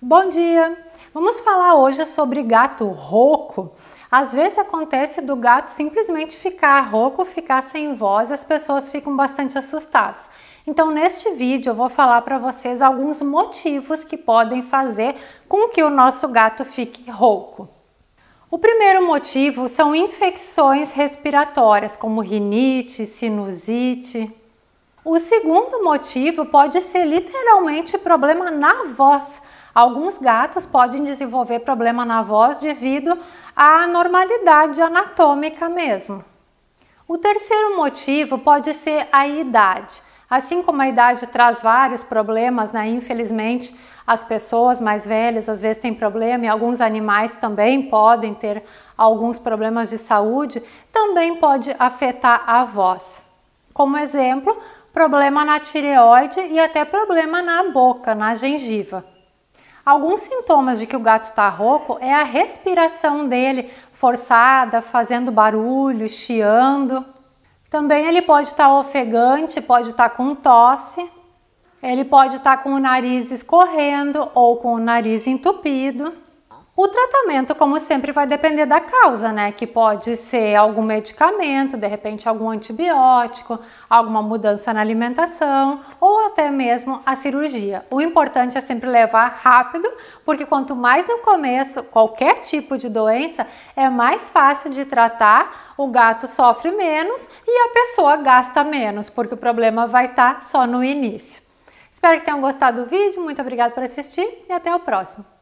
Bom dia! Vamos falar hoje sobre gato rouco. Às vezes acontece do gato simplesmente ficar rouco, ficar sem voz, as pessoas ficam bastante assustadas. Então, neste vídeo, eu vou falar para vocês alguns motivos que podem fazer com que o nosso gato fique rouco. O primeiro motivo são infecções respiratórias, como rinite, sinusite. O segundo motivo pode ser literalmente problema na voz. Alguns gatos podem desenvolver problema na voz devido à anormalidade anatômica mesmo. O terceiro motivo pode ser a idade. Assim como a idade traz vários problemas, né? infelizmente, as pessoas mais velhas às vezes têm problema e alguns animais também podem ter alguns problemas de saúde, também pode afetar a voz. Como exemplo, problema na tireoide e até problema na boca, na gengiva. Alguns sintomas de que o gato está rouco é a respiração dele forçada, fazendo barulho, chiando. Também ele pode estar tá ofegante, pode estar tá com tosse. Ele pode estar tá com o nariz escorrendo ou com o nariz entupido. O tratamento, como sempre, vai depender da causa, né? Que pode ser algum medicamento, de repente algum antibiótico, alguma mudança na alimentação ou até mesmo a cirurgia. O importante é sempre levar rápido, porque quanto mais no começo, qualquer tipo de doença, é mais fácil de tratar, o gato sofre menos e a pessoa gasta menos, porque o problema vai estar tá só no início. Espero que tenham gostado do vídeo, muito obrigada por assistir e até o próximo.